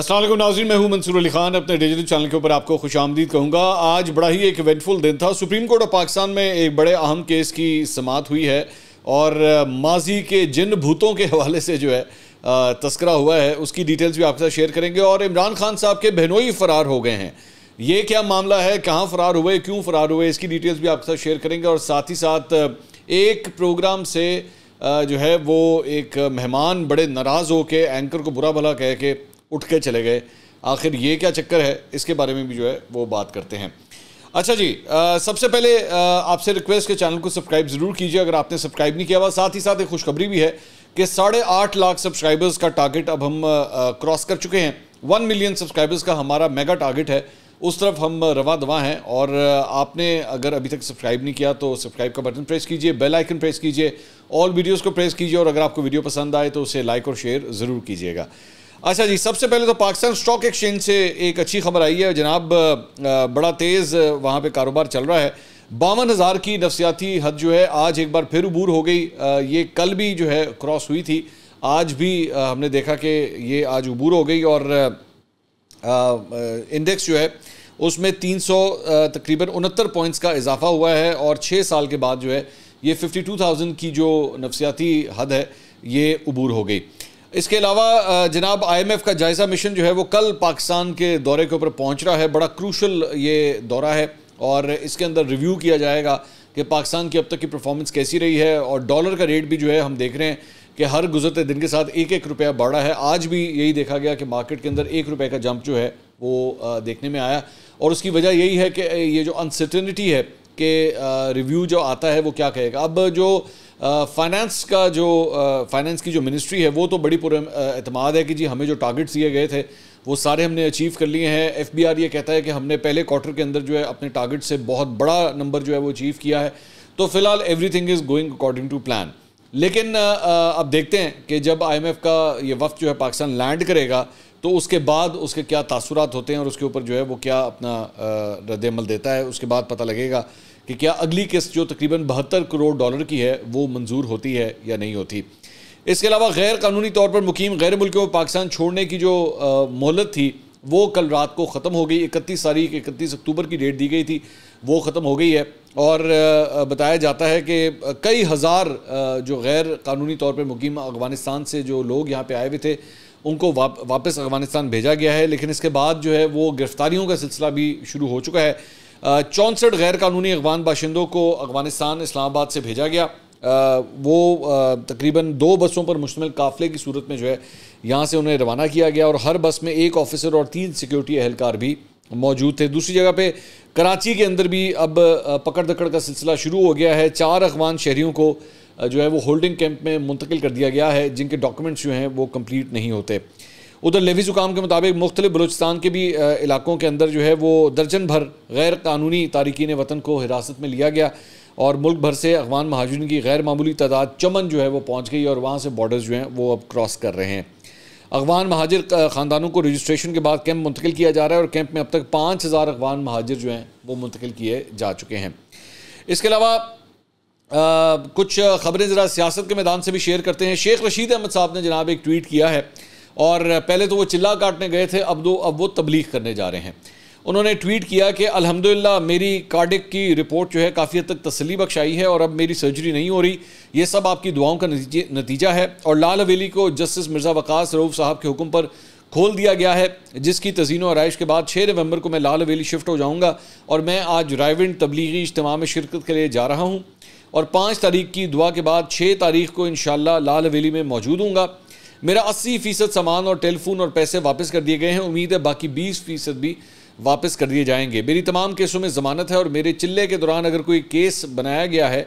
Aslam Nazi मैं हूं मंसूर अली खान अपने डिजिटल चैनल के ऊपर आपको खुश आमदीद कहूँगा आज बड़ा ही एक इवेंटफुल दिन था सुप्रीम कोर्ट ऑफ पाकिस्तान में एक बड़े अहम केस की समात हुई है और माजी के जिन भूतों के हवाले से जो है तस्करा हुआ है उसकी डिटेल्स भी आपके साथ शेयर करेंगे और इमरान खान साहब के बहनोई फ़रार हो गए हैं ये क्या मामला है कहाँ फ़रार हुए क्यों फ़रार हुए इसकी डिटेल्स भी आपके साथ शेयर करेंगे और साथ ही साथ एक प्रोग्राम से जो है वो एक मेहमान बड़े नाराज़ हो के एंकर को बुरा भला कह के उठ के चले गए आखिर ये क्या चक्कर है इसके बारे में भी जो है वो बात करते हैं अच्छा जी आ, सबसे पहले आपसे रिक्वेस्ट के चैनल को सब्सक्राइब ज़रूर कीजिए अगर आपने सब्सक्राइब नहीं किया हुआ साथ ही साथ एक खुशखबरी भी है कि साढ़े आठ लाख सब्सक्राइबर्स का टारगेट अब हम क्रॉस कर चुके हैं वन मिलियन सब्सक्राइबर्स का हमारा मेगा टारगेट है उस तरफ हम रवा दवा हैं और आपने अगर अभी तक सब्सक्राइब नहीं किया तो सब्सक्राइब का बटन प्रेस कीजिए बेल आइकन प्रेस कीजिए ऑल वीडियोस को प्रेस कीजिए और अगर आपको वीडियो पसंद आए तो उसे लाइक और शेयर ज़रूर कीजिएगा अच्छा जी सबसे पहले तो पाकिस्तान स्टॉक एक्सचेंज से एक अच्छी खबर आई है जनाब बड़ा तेज़ वहाँ पे कारोबार चल रहा है बावन हज़ार की नफसियाती हद जो है आज एक बार फिर उबूर हो गई ये कल भी जो है क्रॉस हुई थी आज भी हमने देखा कि ये आज उबूर हो गई और इंडेक्स जो है उसमें 300 तकरीबन उनहत्तर पॉइंट्स का इजाफा हुआ है और छः साल के बाद जो है ये 52,000 की जो नफसियाती हद है ये अबूर हो गई इसके अलावा जनाब आईएमएफ का जायजा मिशन जो है वो कल पाकिस्तान के दौरे के ऊपर पहुंच रहा है बड़ा क्रूशल ये दौरा है और इसके अंदर रिव्यू किया जाएगा कि पाकिस्तान की अब तक की परफॉर्मेंस कैसी रही है और डॉलर का रेट भी जो है हम देख रहे हैं कि हर गुजरते दिन के साथ एक एक रुपया बढ़ा है आज भी यही देखा गया कि मार्केट के अंदर एक रुपये का जंप जो है वो देखने में आया और उसकी वजह यही है कि ये जो अनसर्टनिटी है कि रिव्यू जो आता है वो क्या कहेगा अब जो फाइनेंस का जो फाइनेंस की जो मिनिस्ट्री है वो तो बड़ी पूरे अतमाद है कि जी हमें जो टारगेट्स दिए गए थे वो सारे हमने अचीव कर लिए हैं एफ ये कहता है कि हमने पहले क्वार्टर के अंदर जो है अपने टारगेट से बहुत बड़ा नंबर जो है वो अचीव किया है तो फिलहाल everything is going according to plan लेकिन अब देखते हैं कि जब आईएमएफ का ये वक्त जो है पाकिस्तान लैंड करेगा तो उसके बाद उसके क्या तासुरात होते हैं और उसके ऊपर जो है वो क्या अपना रद्दमल देता है उसके बाद पता लगेगा कि क्या अगली किस्त जो तकरीबन बहत्तर करोड़ डॉलर की है वो मंजूर होती है या नहीं होती इसके अलावा गैर कानूनी तौर पर मुकीम गैर मुल्कों में पाकिस्तान छोड़ने की जो मोहलत थी वो कल रात को ख़त्म हो गई इकतीस तारीख इकतीस अक्टूबर की डेट दी गई थी वो ख़त्म हो गई है और बताया जाता है कि कई हज़ार जो गैर कानूनी तौर पर मुकीम अफगानिस्तान से जो लोग यहाँ पर आए हुए थे उनको वाप, वापस अफगानिस्तान भेजा गया है लेकिन इसके बाद जो है वो गिरफ़्तारियों का सिलसिला भी शुरू हो चुका है चौंसठ गैर कानूनी अफगान बाशिंदों को अफगानिस्तान इस्लामाबाद से भेजा गया आ, वो तकरीबन दो बसों पर मुश्तमिल काफिले की सूरत में जो है यहाँ से उन्हें रवाना किया गया और हर बस में एक ऑफिसर और तीन सिक्योरिटी अहलकार भी मौजूद थे दूसरी जगह पे कराची के अंदर भी अब पकड़ दकड़ का सिलसिला शुरू हो गया है चार अफगान शहरीों को जो है वो होल्डिंग कैंप में मुंतकिल कर दिया गया है जिनके डॉक्यूमेंट्स जो हैं वो कम्प्लीट नहीं होते उधर लेवी जुकाम के मुताबिक मुख्तलि बलोचिस्तान के भी इलाकों के अंदर जो है वो दर्जन भर गैर कानूनी तारकिन वतन को हिरासत में लिया गया और मुल्क भर से अफगान महाजन की गैर मामूली तादाद चमन जो है वो पहुँच गई और वहाँ से बॉर्डर जो हैं वो अब क्रॉस कर रहे हैं अफगान महाजर ख़ानदानों को रजिस्ट्रेशन के बाद कैंप मुंतकिल किया जा रहा है और कैंप में अब तक पाँच हज़ार अफगान महाजर जो हैं वो मुंतकिल किए जा चुके हैं इसके अलावा कुछ ख़बरें ज़रा सियासत के मैदान से भी शेयर करते हैं शेख रशीद अहमद साहब ने जनाब एक ट्वीट किया है और पहले तो वो चिल्ला काटने गए थे अब दो अब वो तबलीग करने जा रहे हैं उन्होंने ट्वीट किया कि अल्हम्दुलिल्लाह मेरी कार्डिक की रिपोर्ट जो है काफ़ी हद तक तसली बख्श आई है और अब मेरी सर्जरी नहीं हो रही ये सब आपकी दुआओं का नतीजा है और लाल हवेली को जस्टिस मिर्ज़ा वक़ास रऊफ़ साहब के हुक्म पर खोल दिया गया है जिसकी तजीन आरइश के बाद छः नवंबर को मैं लाल हवेली शिफ्ट हो जाऊँगा और मैं आज रायविंड तबलीगी इज्तम में शिरकत के लिए जा रहा हूँ और पाँच तारीख की दुआ के बाद छः तारीख को इन लाल हवेली में मौजूद हूँगा मेरा 80 फीसद सामान और टेलीफोन और पैसे वापस कर दिए गए हैं उम्मीद है बाकी 20 फीसद भी वापस कर दिए जाएंगे मेरी तमाम केसों में ज़मानत है और मेरे चिल्ले के दौरान अगर कोई केस बनाया गया है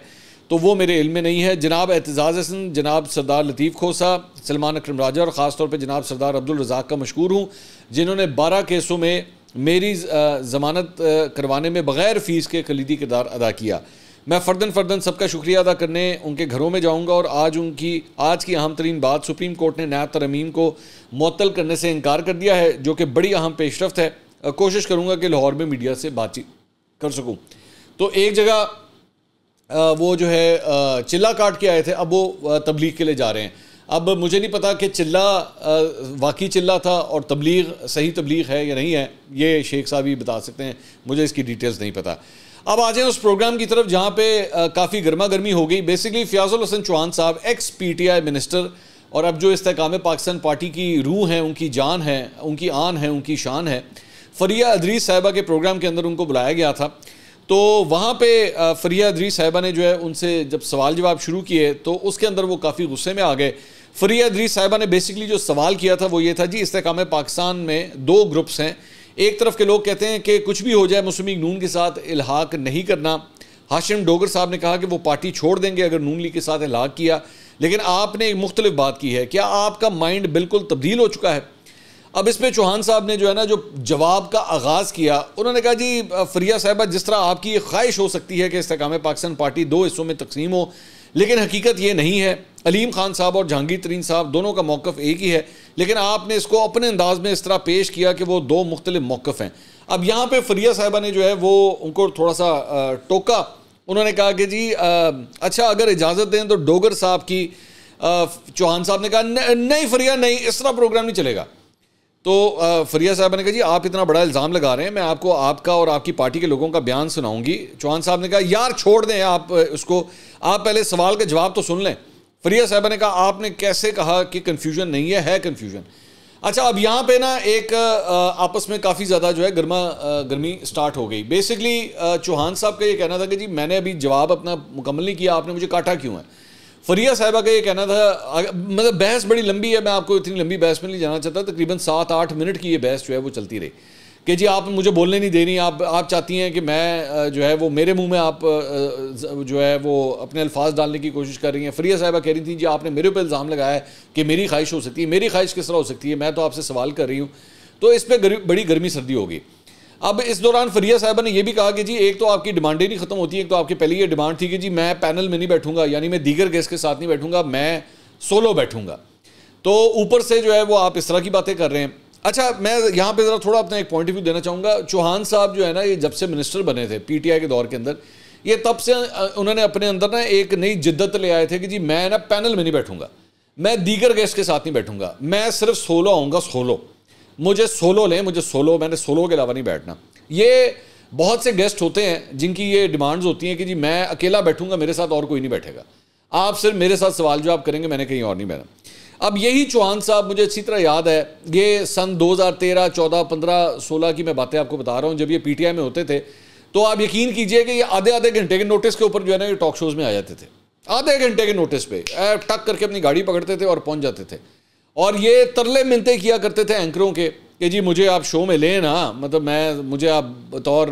तो वो मेरे इल्म में नहीं है जनाब एतजाज़ हसन जनाब सरदार लतीफ़ खोसा सलमान अक्रम राजा और ख़ास तौर पर जनाब सरदार अब्दुल रज़ाक का मशहूर हूँ जिन्होंने बारह केसों में मेरी ज़मानत करवाने में बग़ैर फ़ीस के कलीदी किरदार अदा किया मैं फ़र्दन फ़र्दन सबका शुक्रिया अदा करने उनके घरों में जाऊंगा और आज उनकी आज की अहम तरीन बात सुप्रीम कोर्ट ने नायब तरमीम को मअतल करने से इनकार कर दिया है जो कि बड़ी अहम पेशरफ है कोशिश करूँगा कि लाहौर में मीडिया से बातचीत कर सकूँ तो एक जगह वो जो है चिल्ला काट के आए थे अब वो तबलीग के लिए जा रहे हैं अब मुझे नहीं पता कि चिल्ला वाकई चिल्ला था और तबलीग सही तबलीग है या नहीं है ये शेख साहब ही बता सकते हैं मुझे इसकी डिटेल्स नहीं पता अब आ जाए उस प्रोग्राम की तरफ जहाँ पे काफ़ी गर्मा गर्मी हो गई बेसिकली फ़ियाज़ुल हसन चौहान साहब एक्स पीटीआई मिनिस्टर और अब जो इस्तेकाम पाकिस्तान पार्टी की रूह है उनकी जान है उनकी आन है उनकी शान है फरिया अदरीस साहिबा के प्रोग्राम के अंदर उनको बुलाया गया था तो वहाँ पे फरिया अदरीस साहिबा ने जो है उनसे जब सवाल जवाब शुरू किए तो उसके अंदर वो काफ़ी गुस्से में आ गए फरिया अदरीस साहिबा ने बेसिकली जो सवाल किया था वो ये था जी इस्तेकाम पाकिस्तान में दो ग्रुप्स हैं एक तरफ के लोग कहते हैं कि कुछ भी हो जाए मुस्लिम लीग नून के साथ इलाहाक नहीं करना हाशिम डोगर साहब ने कहा कि वो पार्टी छोड़ देंगे अगर नून लीग के साथ इलाहाक किया लेकिन आपने एक मुख्तलिफ बात की है क्या आपका माइंड बिल्कुल तब्दील हो चुका है अब इस पर चौहान साहब ने जो है ना जो जवाब का आगाज़ किया उन्होंने कहा जी फरिया साहबा जिस तरह आपकी ये ख्वाहिश हो सकती है कि इसकाम पाकिस्तान पार्टी दो हिस्सों में तकसीम हो लेकिन हकीकत ये नहीं है अलीम खान साहब और जहांगीर तरीन साहब दोनों का मौक़ एक ही है लेकिन आपने इसको अपने अंदाज में इस तरह पेश किया कि वो दो मुख्तलिफ मौक़ हैं अब यहाँ पर फरिया साहिबा ने जो है वो उनको थोड़ा सा टोका उन्होंने कहा कि जी अच्छा अगर इजाज़त दें तो डोगर साहब की चौहान साहब ने कहा नहीं फरिया नहीं इस तरह प्रोग्राम नहीं चलेगा तो फरिया साहब ने कहा जी आप इतना बड़ा इल्ज़ाम लगा रहे हैं मैं आपको आपका और आपकी पार्टी के लोगों का बयान सुनाऊंगी चौहान साहब ने कहा यार छोड़ दें आप उसको आप पहले सवाल का जवाब तो सुन लें फरिया साहबा ने कहा आपने कैसे कहा कि कन्फ्यूजन नहीं है है कन्फ्यूजन अच्छा अब यहाँ पे ना एक आपस में काफ़ी ज़्यादा जो है गर्मा गर्मी स्टार्ट हो गई बेसिकली चौहान साहब का ये कहना था कि जी मैंने अभी जवाब अपना मुकम्मल नहीं किया आपने मुझे काटा क्यों है फरिया साहबा का ये कहना था मतलब बहस बड़ी लंबी है मैं आपको इतनी लंबी बहस में नहीं जाना चाहता तकरीबन सात आठ मिनट की ये बहस जो है वो चलती रही कि जी आप मुझे बोलने नहीं दे रही आप आप चाहती हैं कि मैं जो है वो मेरे मुंह में आप जो है वो अपने अल्फाज डालने की कोशिश कर रही हैं फ्रिया साहबा कह रही थी जी आपने मेरे ऊपर इल्ज़ाम लगाया है कि मेरी ख्वाहिश हो सकती है मेरी ख्वाहिश किस तरह हो सकती है मैं तो आपसे सवाल कर रही हूँ तो इस पर बड़ी गर्मी सर्दी होगी अब इस दौरान फरिया साहबा ने यह भी कहा कि जी एक तो आपकी डिमांडें नहीं ख़त्म होती एक तो आपकी पहली ये डिमांड थी कि जी मैं पैनल में नहीं बैठूंगा यानी मैं दीगर गेस्ट के साथ नहीं बैठूंगा मैं सोलो बैठूंगा तो ऊपर से जो है वो आप इस तरह की बातें कर रहे हैं अच्छा मैं यहाँ पे ज़रा थोड़ा अपना एक पॉइंट ऑफ व्यू देना चाहूँगा चौहान साहब जो है ना ये जब से मिनिस्टर बने थे पीटीआई के दौर के अंदर ये तब से उन्होंने अपने अंदर ना एक नई जिद्दत ले आए थे कि जी मैं ना पैनल में नहीं बैठूंगा मैं दीगर गेस्ट के साथ नहीं बैठूंगा मैं सिर्फ सोलो आऊँगा सोलो मुझे सोलो लें मुझे सोलो मैंने सोलो के अलावा नहीं बैठना ये बहुत से गेस्ट होते हैं जिनकी ये डिमांड्स होती हैं कि जी मैं अकेला बैठूंगा मेरे साथ और कोई नहीं बैठेगा आप सिर्फ मेरे साथ सवाल जो आप करेंगे मैंने कहीं और नहीं बैठा अब यही चौहान साहब मुझे अच्छी तरह याद है ये सन 2013, 14, 15, 16 की मैं बातें आपको बता रहा हूँ जब ये पीटीआई में होते थे तो आप यकीन कीजिए कि ये आधे आधे घंटे के नोटिस के ऊपर जो है ना ये टॉक शोज में आ जाते थे आधे घंटे के नोटिस पे टक करके अपनी गाड़ी पकड़ते थे और पहुँच जाते थे और ये तरले मिनते किया करते थे एंकरों के कि जी मुझे आप शो में लें ना मतलब मैं मुझे आप बतौर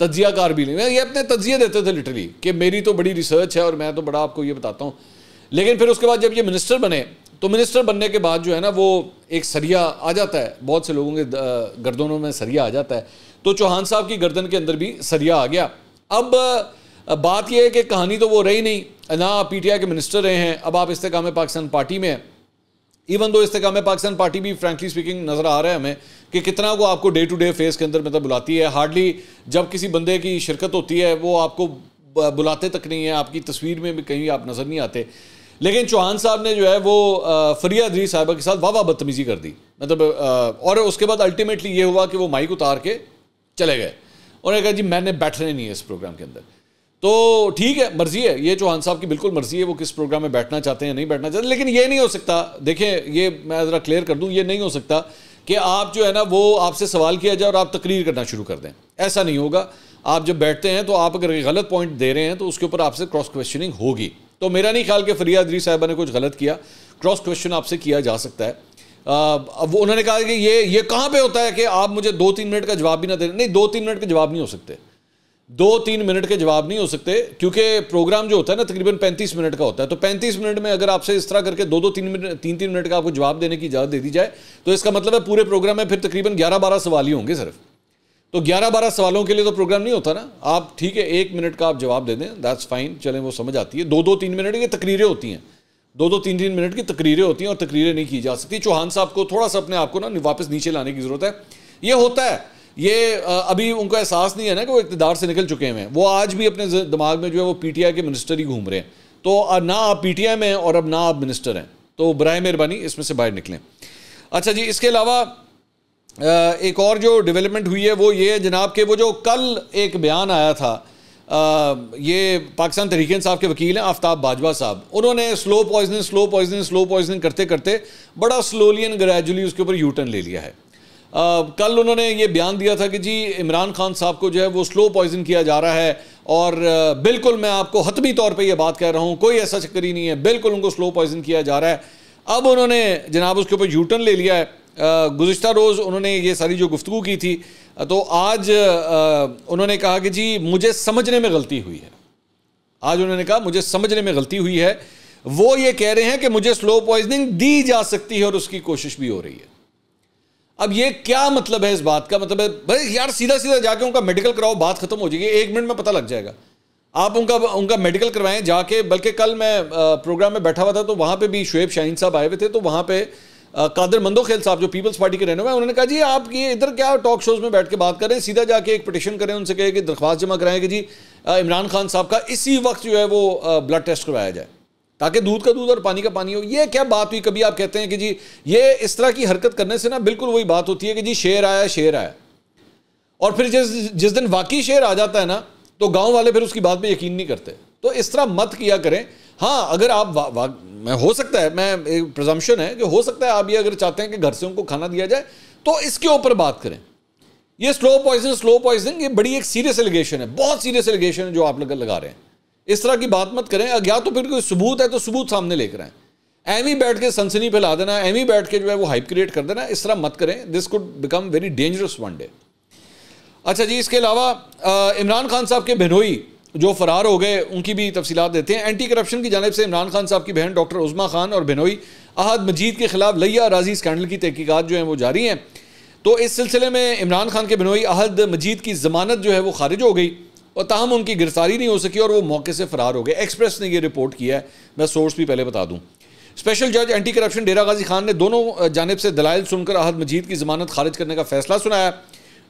तजियाकार भी लें ये अपने तजिए देते थे लिटरली कि मेरी तो बड़ी रिसर्च है और मैं तो बड़ा आपको ये बताता हूँ लेकिन फिर उसके बाद जब ये मिनिस्टर बने तो मिनिस्टर बनने के बाद जो है ना वो एक सरिया आ जाता है बहुत से लोगों के गर्दनों में सरिया आ जाता है तो चौहान साहब की गर्दन के अंदर भी सरिया आ गया अब बात यह है कि कहानी तो वो रही नहीं ना टी पीटीआई के मिनिस्टर रहे हैं अब आप इस्तेकाम पाकिस्तान पार्टी में हैं इवन दो इस्तेकाम पाकिस्तान पार्टी भी फ्रेंकली स्पीकिंग नज़र आ रहा है हमें कि कितना को आपको डे टू डे फेस के अंदर मतलब बुलाती है हार्डली जब किसी बंदे की शिरकत होती है वो आपको बुलाते तक नहीं है आपकी तस्वीर में भी कहीं आप नज़र नहीं आते लेकिन चौहान साहब ने जो है वो फरिया अदरी साहबा के साथ वाह वाह बदतमीज़ी कर दी मतलब और उसके बाद अल्टीमेटली ये हुआ कि वो माइक उतार के चले गए उन्होंने कहा जी मैंने बैठने नहीं है इस प्रोग्राम के अंदर तो ठीक है मर्जी है ये चौहान साहब की बिल्कुल मर्जी है वो किस प्रोग्राम में बैठना चाहते हैं नहीं बैठना चाहते लेकिन ये नहीं हो सकता देखें ये मैं ज़रा क्लियर कर दूँ ये नहीं हो सकता कि आप जो है ना वो आपसे सवाल किया जाए और आप तकरीर करना शुरू कर दें ऐसा नहीं होगा आप जब बैठते हैं तो आप अगर गलत पॉइंट दे रहे हैं तो उसके ऊपर आपसे क्रॉस क्वेश्चनिंग होगी तो मेरा नहीं ख्याल कि फरिया अदरी साहबा ने कुछ गलत किया क्रॉस क्वेश्चन आपसे किया जा सकता है अब उन्होंने कहा कि ये ये कहाँ पे होता है कि आप मुझे दो तीन मिनट का जवाब भी ना दे नहीं दो तीन मिनट के जवाब नहीं हो सकते दो तीन मिनट के जवाब नहीं हो सकते क्योंकि प्रोग्राम जो होता है ना तकरीबन पैंतीस मिनट का होता है तो पैंतीस मिनट में अगर आपसे इस तरह करके दो दो तीन मिनट तीन तीन मिनट का आपको जवाब देने की इजाज़त दे दी जाए तो इसका मतलब है पूरे प्रोग्राम में फिर तकरीबन ग्यारह बारह सवाल ही होंगे सिर्फ तो 11-12 सवालों के लिए तो प्रोग्राम नहीं होता ना आप ठीक है एक मिनट का आप जवाब दे दें दैट्स फाइन चलें वो समझ आती है दो दो तीन मिनट की तकरीरें होती हैं दो दो तीन तीन मिनट की तकरीरें होती हैं और तकरीरें नहीं की जा सकती चौहान साहब को थोड़ा सा अपने आप को ना वापस नीचे लाने की ज़रूरत है ये होता है ये अभी उनका एहसास नहीं है ना कि वो इकतदार से निकल चुके हुए हैं वो आज भी अपने दिमाग में जो है वो पी के मिनिस्टर ही घूम रहे हैं तो ना आप पी टी आई में हैं और अब ना आप मिनिस्टर हैं तो बर मेहरबानी इसमें से बाहर निकलें अच्छा जी इसके अलावा एक और जो डेवलपमेंट हुई है वो ये है जनाब के वो जो कल एक बयान आया था आ, ये पाकिस्तान तहरीक साहब के वकील हैं आफ्ताब बाजवा साहब उन्होंने slow poisoning slow poisoning slow poisoning करते करते बड़ा स्लोली एंड ग्रेजुअली उसके ऊपर यूटर्न ले लिया है आ, कल उन्होंने ये बयान दिया था कि जी इमरान खान साहब को जो है वो स्लो पॉइजन किया जा रहा है और बिल्कुल मैं आपको हतमी तौर पर यह बात कह रहा हूँ कोई ऐसा चक्कर ही नहीं है बिल्कुल उनको स्लो पॉइजन किया जा रहा है अब उन्होंने जनाब उसके ऊपर यूटर्न ले लिया है गुज्त रोज़ उन्होंने ये सारी जो गुफ्तु की थी तो आज उन्होंने कहा कि जी मुझे समझने में गलती हुई है आज उन्होंने कहा मुझे समझने में गलती हुई है वो ये कह रहे हैं कि मुझे स्लो पॉइजनिंग दी जा सकती है और उसकी कोशिश भी हो रही है अब ये क्या मतलब है इस बात का मतलब है भाई यार सीधा सीधा जाके उनका मेडिकल कराओ बात खत्म हो जाएगी एक मिनट में पता लग जाएगा आप उनका उनका मेडिकल करवाएं जाके बल्कि कल मैं प्रोग्राम में बैठा हुआ था तो वहां पे भी शुएब शाहीन साहब आए हुए थे तो वहां पर कादिर मंदोखेल साहब जो पीपल्स पार्टी के रहने हुए उन्होंने कहा जी आप ये इधर क्या टॉक शोज में बैठ के बात करें सीधा जाके एक पटिशन करें उनसे कहे कि दरख्वास्त जमा कराएं कि जी इमरान खान साहब का इसी वक्त जो है वो ब्लड टेस्ट करवाया जाए ताकि दूध का दूध और पानी का पानी हो ये क्या बात हुई कभी आप कहते हैं कि जी ये इस तरह की हरकत करने से ना बिल्कुल वही बात होती है कि जी शेर आया शेर आया और फिर जिस जिस दिन वाकई शेर आ जाता है ना तो गांव वाले फिर उसकी बात पे यकीन नहीं करते तो इस तरह मत किया करें हाँ अगर आप वा, वा, मैं हो सकता है मैं एक प्रजम्पन है कि हो सकता है आप ये अगर चाहते हैं कि घर से उनको खाना दिया जाए तो इसके ऊपर बात करें ये स्लो पॉइजन स्लो पॉइजन ये बड़ी एक सीरियस एलिगेशन है बहुत सीरियस एलिगेशन है जो आप लोग लगा रहे हैं इस तरह की बात मत करें या तो फिर कोई सबूत है तो सबूत सामने लेकर आए एम ही बैठ के सनसनी फैला देना एम ही बैठ के जो है वो हाइप क्रिएट कर देना इस तरह मत करें this could become very dangerous one day अच्छा जी इसके अलावा इमरान खान साहब के भिनोई जो फरार हो गए उनकी भी तफसीत देते हैं एंटी करप्शन की जानब से इमरान खान साहब की बहन डॉक्टर उज़मा खान और बिनोई अहद मजीद के खिलाफ लिया राजी स्कैंडल की तहकीकत जो है वो जारी हैं तो इस सिलसिले में इमरान खान के बिनोई अहद मजीद की जमानत जो है वो खारिज हो गई और तहम उनकी गिरफ्तारी नहीं हो सकी और वो मौके से फरार हो गए एक्सप्रेस ने ये रिपोर्ट किया है मैं सोर्स भी पहले बता दूँ स्पेशल जज एंटी करप्शन डेरा गाजी खान ने दोनों जानब से दलाइल सुनकर अहद मजीद की जमानत खारिज करने का फैसला सुनाया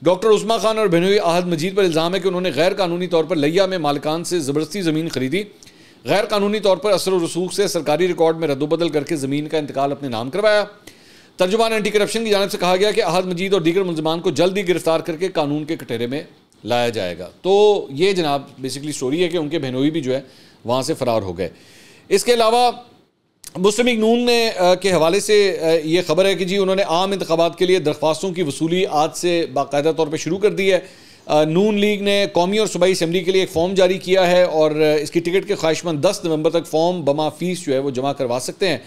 डॉक्टर उस्मा खान और बहनोई अहद मजीद पर इल्ज़ाम है कि उन्होंने गैर कानूनी तौर पर लैया में मालकान से ज़बरदस्ती ज़मीन खरीदी गैर कानूनी तौर पर असर रसूख से सरकारी रिकॉर्ड में रद्दबदल करके ज़मीन का इंतकाल अपने नाम करवाया तर्जुमान एंटी करप्शन की जानब से कहा गया कि अहद मजीद और दीगर मुलजमान को जल्द ही गिरफ्तार करके कानून के कटेरे में लाया जाएगा तो ये जनाब बेसिकली स्टोरी है कि उनके बहनोई भी जो है वहाँ से फ़रार हो गए इसके अलावा मुस्लिम लीग नून ने आ, के हवाले से आ, ये खबर है कि जी उन्होंने आम इंतबात के लिए दरख्वास्तों की वसूली आज से बाकायदा तौर पर शुरू कर दी है आ, नून लीग ने कौमी और सूबाई इसम्बली के लिए एक फॉर्म जारी किया है और इसकी टिकट के ख्वाहिशमंद दस नवंबर तक फॉर्म बमा फीस जो है वो जमा करवा सकते हैं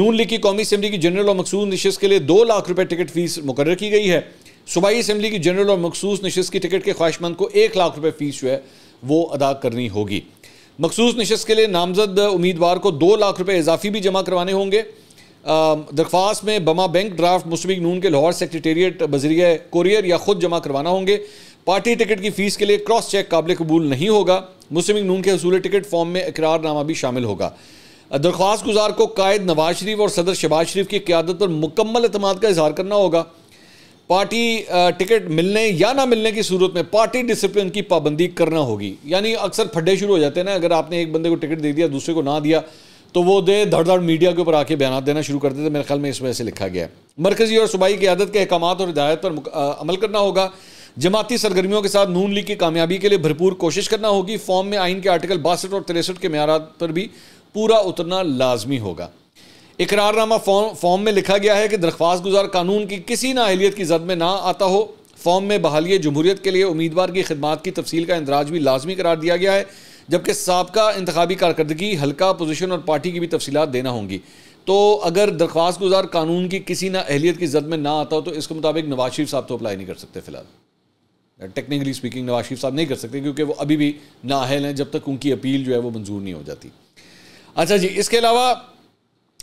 नून लीग की कौमी इसम्बली की जनरल और मखसूस नशस्त के लिए दो लाख रुपये टिकट फीस मुकर की गई है सूबाई इसम्बली की जनरल और मखसूस नशस्त की टिकट के ख्वाहिशमंद को एक लाख रुपये फीस जो है वो अदा करनी होगी मखसूस नशस्त के लिए नामजद उम्मीदवार को दो लाख रुपये इजाफी भी जमा करवाने होंगे दरख्वास्त में बमा बैंक ड्राफ्ट मुस्लिम नून के लाहौर सेक्रेटेरिएट बजरिया कोरियर या ख़ुद जमा करवाना होंगे पार्टी टिकट की फ़ीस के लिए क्रॉस चेक काबिल कबूल नहीं होगा मुस्लिम नून के हसूल टिकट फॉर्म में इकरारनामा भी शामिल होगा दरख्वास्त गुजार को कायद नवाज शरीफ और सदर शबाज शरीफ की क्यादत पर मुकम्मल अतमाद का इजहार करना होगा पार्टी टिकट मिलने या ना मिलने की सूरत में पार्टी डिसिप्लिन की पाबंदी करना होगी यानी अक्सर फड्डे शुरू हो जाते हैं ना अगर आपने एक बंदे को टिकट दे दिया दूसरे को ना दिया तो वो दे धड़ धड़ मीडिया के ऊपर आके बयान देना शुरू करते थे मेरे ख्याल में इस वजह से लिखा गया है मरकजी और सूबाई की आदत के अहकाम और हिदायत पर अमल करना होगा जमाती सरगर्मियों के साथ नून लीग की कामयाबी के लिए भरपूर कोशिश करना होगी फॉर्म में आइन के आर्टिकल बासठ और तिरसठ के मैारा पर भी पूरा उतरना लाजमी होगा इकरारनामा फॉर्म फॉर्म में लिखा गया है कि दरख्वास्त गुजार कानून की किसी नााहलीत की जद में ना आता हो फॉर्म में बहाली जमहूरीत के लिए उम्मीदवार की खदमात की तफसील का इंदराज भी लाजमी करार दिया गया है जबकि सबका इंतबी कारकर्दगी हल्का पोजिशन और पार्टी की भी तफसीत देना होंगी तो अगर दरख्वास्त गुजार कानून की किसी ना अहलीत की जद में ना आता हो तो इसके मुताबिक नवाज शरीफ साहब तो अप्लाई नहीं कर सकते फिलहाल technically uh, speaking Nawaz Sharif साहब नहीं कर सकते क्योंकि वो अभी भी नाहल हैं जब तक उनकी अपील जो है वो मंजूर नहीं हो जाती अच्छा जी इसके अलावा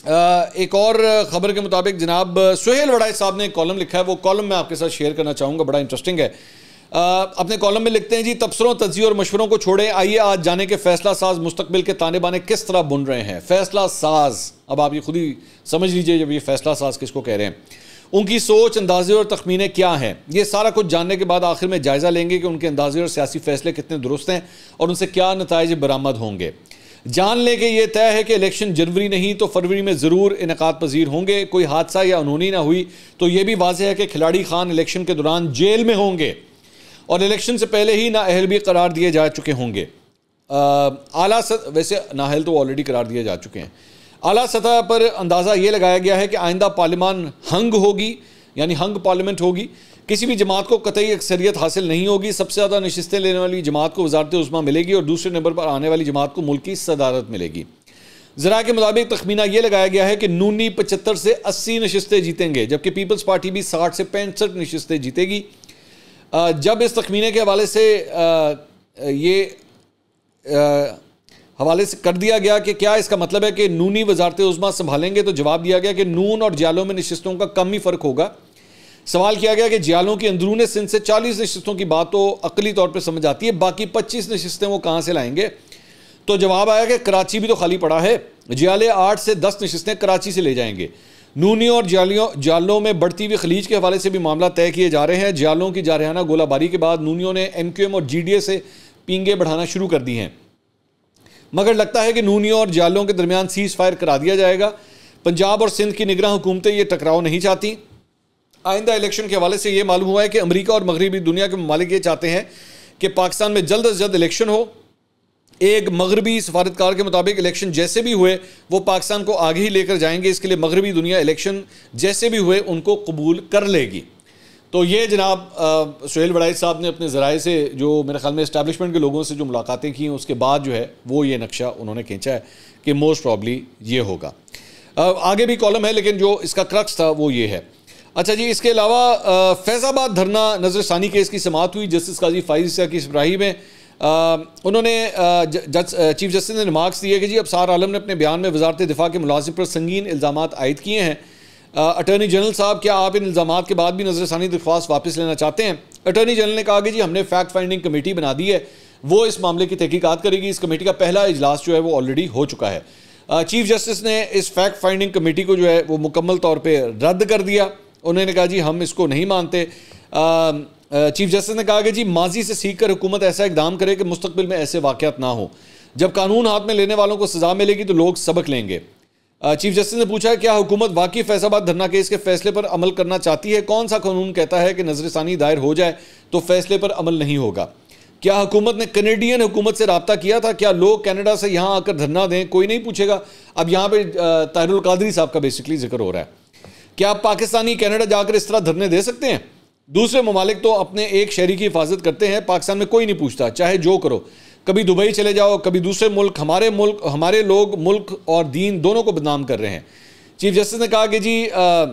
एक और ख़बर के मुताबिक जनाब सुहेल वड़ाई साहब ने एक कॉलम लिखा है वो कॉलम मैं आपके साथ शेयर करना चाहूँगा बड़ा इंटरेस्टिंग है आ, अपने कॉलम में लिखते हैं जी तबसरों तजी और मशवरों को छोड़ें आइए आज जाने के फैसला साज मुस्तबिल के ताने बाने किस तरह बुन रहे हैं फैसला साज अब आप ये खुद ही समझ लीजिए जब ये फैसला साज किसको कह रहे हैं उनकी सोच अंदाजे और तखमीने क्या हैं ये सारा कुछ जानने के बाद आखिर में जायज़ा लेंगे कि उनके अंदाजे और सियासी फैसले कितने दुरुस्त हैं और उनसे क्या नतज बरामद होंगे जान लें कि यह तय है कि इलेक्शन जनवरी नहीं तो फरवरी में ज़रूर इनका पजीर होंगे कोई हादसा या अनहोनी ना हुई तो यह भी वाजह है कि खिलाड़ी खान इलेक्शन के दौरान जेल में होंगे और इलेक्शन से पहले ही नाअहल भी करार दिए जा चुके होंगे आला सत वैसे नाअहल तो ऑलरेडी करार दिए जा चुके हैं आला सतह पर अंदाज़ा ये लगाया गया है कि आइंदा पार्लिमान हंग होगी यानी हंग पार्लियामेंट होगी किसी भी जमात को कतई अक्सरियत हासिल नहीं होगी सबसे ज़्यादा नशस्तें लेने वाली जमात को वजारत उस्मा मिलेगी और दूसरे नंबर पर आने वाली जमात को मुल्क की सदारत मिलेगी ज़रा के मुताबिक तखमीना यह लगाया गया है कि नूनी पचहत्तर से अस्सी नशस्तें जीतेंगे जबकि पीपल्स पार्टी भी साठ से पैंसठ नशस्तें जीतेगी जब इस तखमीने के हवाले से ये हवाले से कर दिया गया कि क्या इसका मतलब है कि नूनी वजारत उजमा संभालेंगे तो जवाब दिया गया कि नून और जालों में नशस्तों का कम ही फ़र्क होगा सवाल किया गया कि जियालों की अंदरून सिंध से 40 नशस्तों की बात तो अकली तौर पर समझ आती है बाकी 25 नशस्तें वो कहाँ से लाएंगे तो जवाब आया कि कराची भी तो खाली पड़ा है जियाले आठ से दस नशस्तें कराची से ले जाएंगे नूनी और जालियों जालों में बढ़ती हुई खलीज के हवाले से भी मामला तय किए जा रहे हैं जालों की जारहाना गोलाबारी के बाद नूनियों ने एम क्यू एम और जी डी ए से पींगे बढ़ाना शुरू कर दी हैं मगर लगता है कि नूनियों और जालों के दरमियान सीज़ फायर करा दिया जाएगा पंजाब और सिंध की निगरान हुकूमतें ये टकराव नहीं चाहती आइंदा इलेक्शन के हवाले से ये मालूम हुआ है कि अमरीका और मगरबी दुनिया के ममालिक ये चाहते हैं कि पाकिस्तान में जल्द अज जल्द इलेक्शन हो एक मगरबी सफारतकार के मुताबिक इलेक्शन जैसे भी हुए वो पाकिस्तान को आगे ही लेकर जाएंगे इसके लिए मगरबी दुनिया इलेक्शन जैसे भी हुए उनको कबूल कर लेगी तो ये जनाब सुहेल वड़ाई साहब ने अपने ज़राए से जो मेरे ख्याल में इस्टेबलिशमेंट के लोगों से जो मुलाकातें की उसके बाद जो है वो ये नक्शा उन्होंने खींचा है कि मोस्ट प्रॉब्ली ये होगा आगे भी कॉलम है लेकिन जो इसका क्रक्स था वो ये है अच्छा जी इसके अलावा फैज़ाबाद धरना नजर षानी केस की समाप्त हुई जस्टिस काजी सिया की इसराही में आ, उन्होंने जज चीफ जस्टिस ने रिमार्क्स दिए कि जी अब सार आलम ने अपने बयान में वजारत दिफा के मुलाजिम पर संगीन इल्ज़ाम आयद किए हैं अटर्नी जनरल साहब क्या आप इन इल्ज़ाम के बाद भी नजर षानी दरख्वास्त वापस लेना चाहते हैं अटर्नी जनरल ने कहा कि जी हमने फैक्ट फाइंडिंग कमेटी बना दी है वो इस मामले की तहकीकत करेगी इस कमेटी का पहला इजलास जो है वो ऑलरेडी हो चुका है चीफ जस्टिस ने इस फैक्ट फाइंडिंग कमेटी को जो है वो मुकम्मल तौर पर रद्द कर दिया उन्होंने कहा जी हम इसको नहीं मानते चीफ जस्टिस ने कहा कि जी माजी से सीख कर हुकूमत ऐसा इकदाम करे कि मुस्तबिल में ऐसे वाक़ात ना हो जब कानून हाथ में लेने वालों को सज़ा मिलेगी तो लोग सबक लेंगे चीफ जस्टिस ने पूछा क्या हुकूमत वाकई फैसाबाद धरना केस के फैसले पर अमल करना चाहती है कौन सा कानून कहता है कि नजरसानी दायर हो जाए तो फैसले पर अमल नहीं होगा क्या हुकूमत ने कनेडियन हुकूमत से रबता किया था क्या लोग कनाडा से यहाँ आकर धरना दें कोई नहीं पूछेगा अब यहाँ पे तहरुल कादरी साहब का बेसिकली जिक्र हो रहा है क्या पाकिस्तानी कनाडा जाकर इस तरह धरने दे सकते हैं दूसरे ममालिक तो अपने एक शहरी की हिफाजत करते हैं पाकिस्तान में कोई नहीं पूछता चाहे जो करो कभी दुबई चले जाओ कभी दूसरे मुल्क हमारे मुल्क हमारे लोग मुल्क और दीन दोनों को बदनाम कर रहे हैं चीफ जस्टिस ने कहा कि जी आ,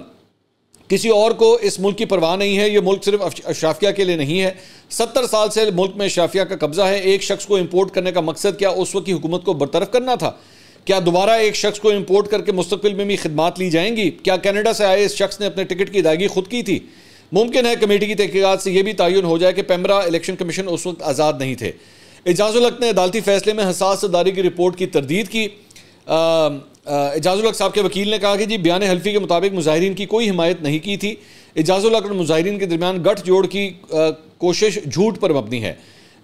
किसी और को इस मुल्क की परवाह नहीं है ये मुल्क सिर्फ अशराफिया के लिए नहीं है सत्तर साल से मुल्क में अशराफिया का कब्जा है एक शख्स को इम्पोर्ट करने का मकसद क्या उस वक्त की हुकूमत को बरतरफ करना था क्या दोबारा एक शख्स को इम्पोर्ट करके मुस्तबिल में भी खदमात ली जाएंगी क्या कैनेडा से आए इस शख्स ने अपने टिकट की अदायगी खुद की थी मुमकिन है कमेटी की तहकीकत से यह भी तयन हो जाए कि पैमरा इलेक्शन कमीशन उस वक्त आज़ाद नहीं थे एजाज़ुलक ने अदालती फैसले में हसास अदारी की रिपोर्ट की तरदीद की एजाज़ुलक साहब के वकील ने कहा कि जी बयान हल्फी के मुताबिक मुजाहरीन की कोई हिमायत नहीं की थी एजाज़ुलक और मुजाहरीन के दरमियान गठजोड़ की कोशिश झूठ पर मबनी है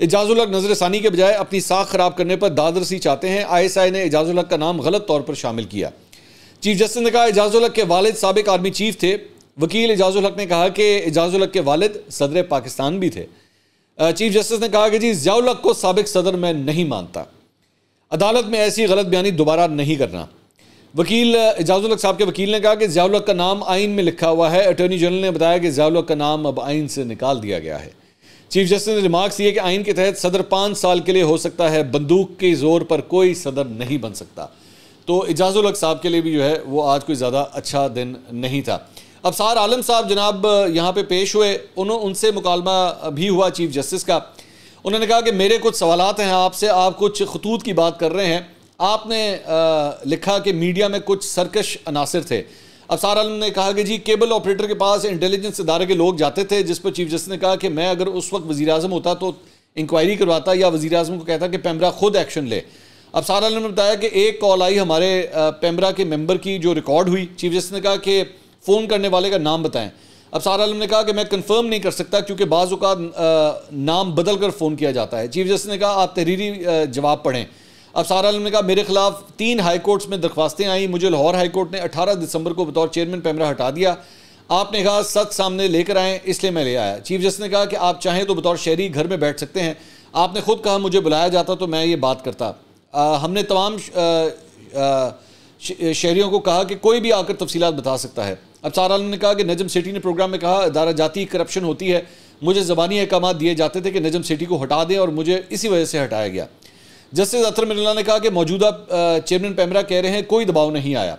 नजर नज़रसानी के बजाय अपनी साख खराब करने पर दादरसी चाहते हैं आईएसआई ने एजाजुलक का नाम गलत तौर पर शामिल किया चीफ जस्टिस ने कहा एजाजुलक के वालिद सबक आर्मी चीफ थे वकील एजाजुलक ने कहा कि एजाजुलक के वालिद सदर पाकिस्तान भी थे चीफ जस्टिस ने कहा कि जी जियाउलक को सबक सदर मैं नहीं मानता अदालत में ऐसी गलत बयानी दोबारा नहीं करना वकील एजाजुलक साहब के वकील ने कहा कि जियाउलक का नाम आइन में लिखा हुआ है अटॉर्नी जनरल ने बताया कि जियाउलक का नाम अब आइन से निकाल दिया गया है चीफ जस्टिस ने रिमार्क्स ये कि आइन के तहत सदर पाँच साल के लिए हो सकता है बंदूक के ज़ोर पर कोई सदर नहीं बन सकता तो हक साहब के लिए भी जो है वो आज कोई ज़्यादा अच्छा दिन नहीं था अब सार आलम साहब जनाब यहाँ पे पेश हुए उन्होंने उनसे मुकालमा भी हुआ चीफ जस्टिस का उन्होंने कहा कि मेरे कुछ सवाल हैं आपसे आप कुछ खतूत की बात कर रहे हैं आपने आ, लिखा कि मीडिया में कुछ सरकश अनासर थे अफसार आलम ने कहा कि जी केबल ऑपरेटर के पास इंटेलिजेंस इदारे के लोग जाते थे जिस पर चीफ जस्टिस ने कहा कि मैं अगर उस वक्त वजी अजम होता तो इंक्वायरी करवाता या वजी अजम को कहता कि पैमरा खुद एक्शन ले अफसार आलम ने बताया कि एक कॉल आई हमारे पैमरा के मेम्बर की जो रिकॉर्ड हुई चीफ जस्टिस ने कहा कि फ़ोन करने वाले का नाम बताएं अफसार आलम ने कहा कि मैं कंफर्म नहीं कर सकता क्योंकि बाज़ नाम बदल कर फ़ोन किया जाता है चीफ जस्टिस ने कहा आप तहरीरी जवाब पढ़ें अब सारा आलम ने कहा मेरे खिलाफ तीन हाई कोर्ट्स में दरख्वास्तें आई मुझे लाहौर हाई कोर्ट ने 18 दिसंबर को बतौर चेयरमैन पैमरा हटा दिया आपने कहा सच सामने लेकर आए इसलिए मैं ले आया चीफ जस्टिस ने कहा कि आप चाहें तो बतौर शहरी घर में बैठ सकते हैं आपने खुद कहा मुझे बुलाया जाता तो मैं ये बात करता आ, हमने तमाम शहरीों को कहा कि कोई भी आकर तफसीत बता सकता है अब सारा आलम ने कहा कि नजम सिटी ने प्रोग्राम में कहा अदारा जाती करप्शन होती है मुझे ज़बानी अहकाम दिए जाते थे कि नजम सिटी को हटा दें और मुझे इसी वजह से हटाया गया जस्टिस अतर मिल्ला ने कहा कि मौजूदा चेयरमैन पैमरा कह रहे हैं कोई दबाव नहीं आया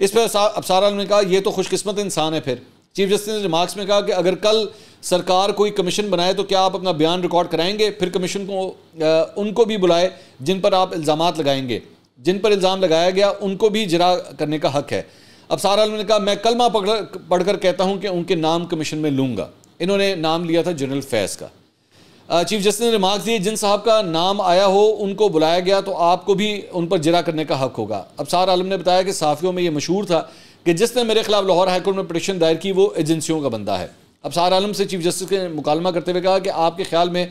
इस पर अफसार आलम ने कहा यह तो खुशकस्मत इंसान है फिर चीफ जस्टिस ने रिमार्क्स में कहा कि अगर कल सरकार कोई कमीशन बनाए तो क्या आप अपना बयान रिकॉर्ड कराएंगे फिर कमीशन को आ, उनको भी बुलाए जिन पर आप इल्ज़ाम लगाएंगे जिन पर इल्ज़ाम लगाया गया उनको भी जरा करने का हक है अफसार आलम ने कहा मैं कलमा पढ़कर कहता हूँ कि उनके नाम कमीशन में लूँगा इन्होंने नाम लिया था जनरल फैज़ का चीफ जस्टिस ने रिमार्क दिए जिन साहब का नाम आया हो उनको बुलाया गया तो आपको भी उन पर जिरा करने का हक होगा अब सार आलम ने बताया कि साफियों में ये मशहूर था कि जिसने मेरे खिलाफ लाहौर हाईकोर्ट में पटिशन दायर की वो एजेंसियों का बंदा है अब सार आलम से चीफ जस्टिस ने मुकालमा करते हुए कहा कि आपके ख्याल में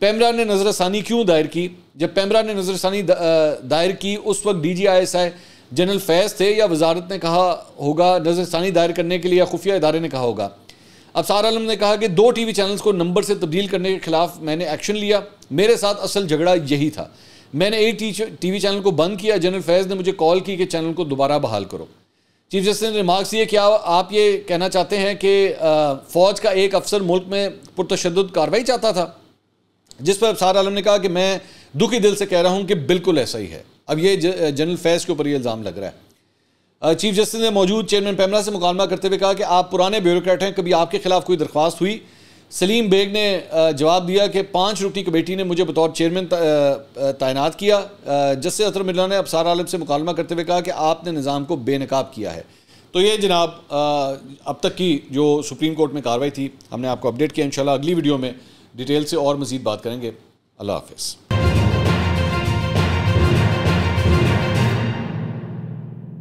पैमरा ने नज़रसानी क्यों दायर की जब पैमरा ने नज़रसानी दायर की उस वक्त D G I S I general Faiz थे या वजारत ने कहा होगा नज़रसानी दायर करने के लिए या खुफिया इदारे ने कहा होगा अबसार आलम ने कहा कि दो टीवी चैनल्स को नंबर से तब्दील करने के खिलाफ मैंने एक्शन लिया मेरे साथ असल झगड़ा यही था मैंने एक टीवी चैनल को बंद किया जनरल फैज़ ने मुझे कॉल की कि चैनल को दोबारा बहाल करो चीफ जस्टिस ने रिमार्क्स ये क्या आप ये कहना चाहते हैं कि फ़ौज का एक अफसर मुल्क में पुरतशद कार्रवाई चाहता था जिस पर सार आलम ने कहा कि मैं दुखी दिल से कह रहा हूँ कि बिल्कुल ऐसा ही है अब ये जनरल फैज़ के ऊपर ये इल्ज़ाम लग रहा है चीफ जस्टिस ने मौजूद चेयरमैन पैमरा से मुकालमा करते हुए कहा कि आप पुराने ब्यूरोक्रेट हैं कभी आपके खिलाफ कोई दरख्वास्त हुई सलीम बेग ने जवाब दिया कि पाँच रुकनी कमेटी ने मुझे बतौर चेयरमैन तैनात किया जस्टिस अतर मिल्ला ने अबसार आलम से मुकालमा करते हुए कहा कि आपने निज़ाम को बेनकाब किया है तो ये जनाब अब तक की जो सुप्रीम कोर्ट में कार्रवाई थी हमने आपको अपडेट किया इन अगली वीडियो में डिटेल से और मज़ीद बात करेंगे अल्लाह हाफिज़